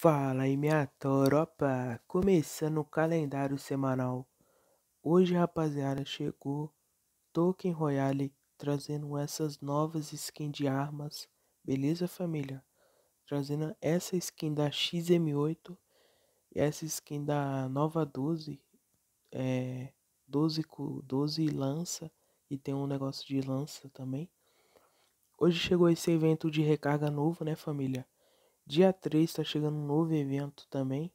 Fala aí minha toropa, começando o calendário semanal. Hoje, rapaziada, chegou Token Royale trazendo essas novas skins de armas, beleza família? Trazendo essa skin da XM8 e essa skin da nova 12, é, 12, 12 lança e tem um negócio de lança também. Hoje chegou esse evento de recarga novo, né família? Dia 3 está chegando um novo evento também.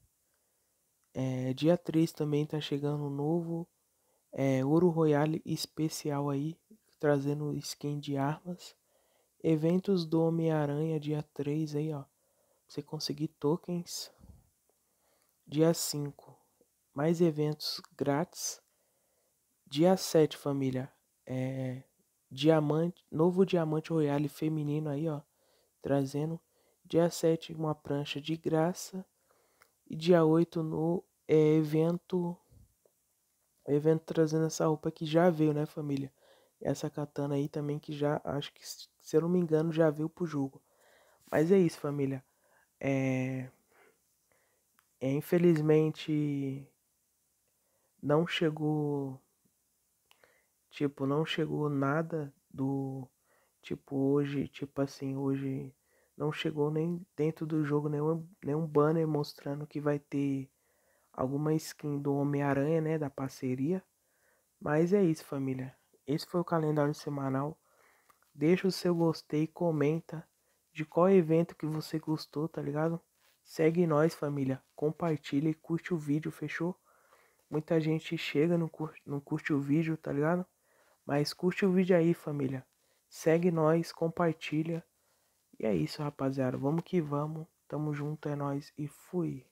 É, dia 3 também está chegando um novo é, Ouro Royale especial aí, trazendo skin de armas. Eventos do Homem-Aranha, dia 3 aí, ó. Você conseguir tokens. Dia 5, mais eventos grátis. Dia 7, família, é diamante, novo diamante royale feminino aí, ó, trazendo dia 7 uma prancha de graça e dia 8 no é, evento evento trazendo essa roupa que já veio, né, família? Essa katana aí também que já acho que se eu não me engano já veio pro jogo. Mas é isso, família. É, é infelizmente não chegou tipo, não chegou nada do tipo hoje, tipo assim, hoje não chegou nem dentro do jogo nenhum, nenhum banner mostrando que vai ter alguma skin do Homem-Aranha, né, da parceria. Mas é isso, família. Esse foi o calendário semanal. Deixa o seu gostei, comenta de qual evento que você gostou, tá ligado? Segue nós, família. Compartilha e curte o vídeo, fechou? Muita gente chega, não curte, não curte o vídeo, tá ligado? Mas curte o vídeo aí, família. Segue nós, compartilha e é isso, rapaziada. Vamos que vamos. Tamo junto, é nóis e fui.